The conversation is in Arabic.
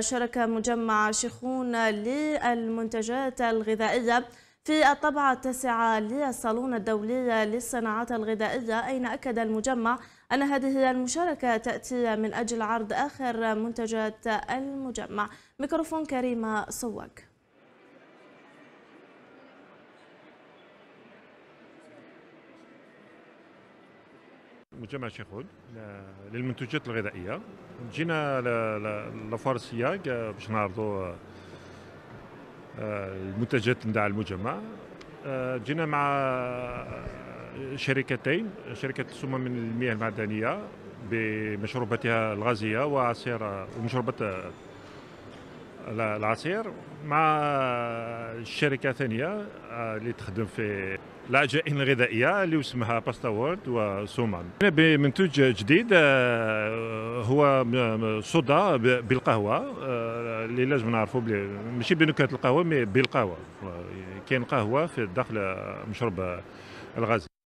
شارك مجمع شيخون للمنتجات الغذائية في الطبعة التاسعة للصالون الدولي للصناعات الغذائية أين أكد المجمع أن هذه المشاركة تأتي من أجل عرض آخر منتجات المجمع ميكروفون كريمة صوك مجمع شيخود للمنتوجات الغذائيه جينا لفار السياق باش نعرضوا آه، المنتجات نتاع المجمع آه، جينا مع آه، شركتين شركه السمه من المياه المعدنيه بمشروباتها الغازيه وعصير ومشروبات العصير مع شركه ثانيه آه، اللي تخدم في العجائن الغذائيه اللي اسمها باستا وورد وسومان بمنتوج جديد آه، هو صودا بالقهوه آه، اللي لازم نعرفوا بلي ماشي بنكهه القهوه مي بالقهوه كاين قهوه في داخل مشروب الغاز